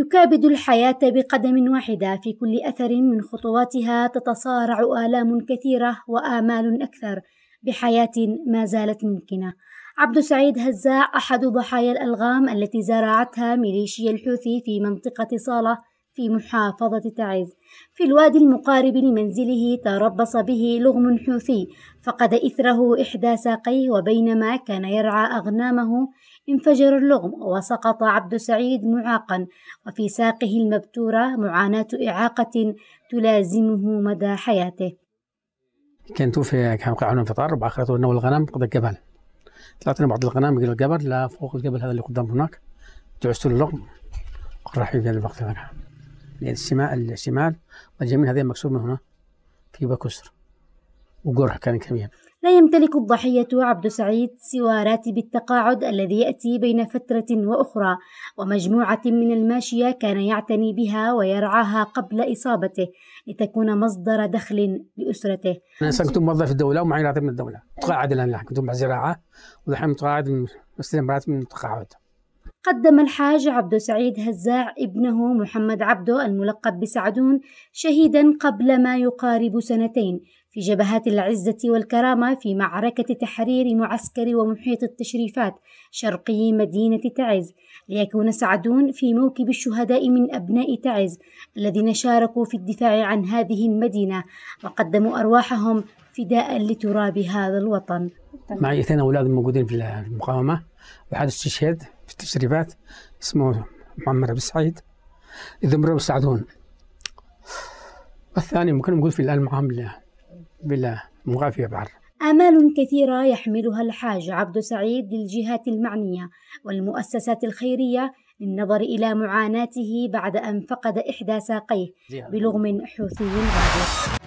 يكابد الحياة بقدم واحدة في كل أثر من خطواتها تتصارع آلام كثيرة وآمال أكثر بحياة ما زالت ممكنة عبد سعيد هزاع أحد ضحايا الألغام التي زرعتها ميليشيا الحوثي في منطقة صالة في محافظة تعز في الوادي المقارب لمنزله تربص به لغم حوثي فقد إثره إحدى ساقيه وبينما كان يرعى أغنامه انفجر اللغم وسقط عبد سعيد معاقا وفي ساقه المبتورة معاناة إعاقة تلازمه مدى حياته كان توفي كان وقع عنه انفطار أنه الغنم قد الجبل طلعت بعض الغنم إلى الجبل لا فوق الجبل هذا اللي قدام هناك دعست اللغم راح في الوقت هذاك الشمال الشمال والجميل هذين مكسور من هنا في بكسر وجرح كان كبير لا يمتلك الضحية عبد سعيد سوى راتب التقاعد الذي يأتي بين فترة وأخرى ومجموعة من الماشية كان يعتني بها ويرعاها قبل إصابته لتكون مصدر دخل لأسرته أنا كنت موظف في الدولة ومعي راتب من الدولة تقاعد الآن كنت مع زراعة ودحين متقاعد من راتب من التقاعد قدم الحاج عبد سعيد هزاع ابنه محمد عبده الملقب بسعدون شهيدا قبل ما يقارب سنتين في جبهات العزة والكرامة في معركة تحرير معسكر ومحيط التشريفات شرقي مدينة تعز ليكون سعدون في موكب الشهداء من أبناء تعز الذين شاركوا في الدفاع عن هذه المدينة وقدموا أرواحهم فداء لتراب هذا الوطن معي اثنين اولاد موجودين في المقاومه واحد استشهد في التشريفات اسمه محمد بن سعيد اذا مروا يساعدون والثاني ممكن نقول في الان معهم بالمغافيه بعض آمال كثيرة يحملها الحاج عبد سعيد للجهات المعنية والمؤسسات الخيرية للنظر إلى معاناته بعد أن فقد إحدى ساقيه بلغم حوثي غادر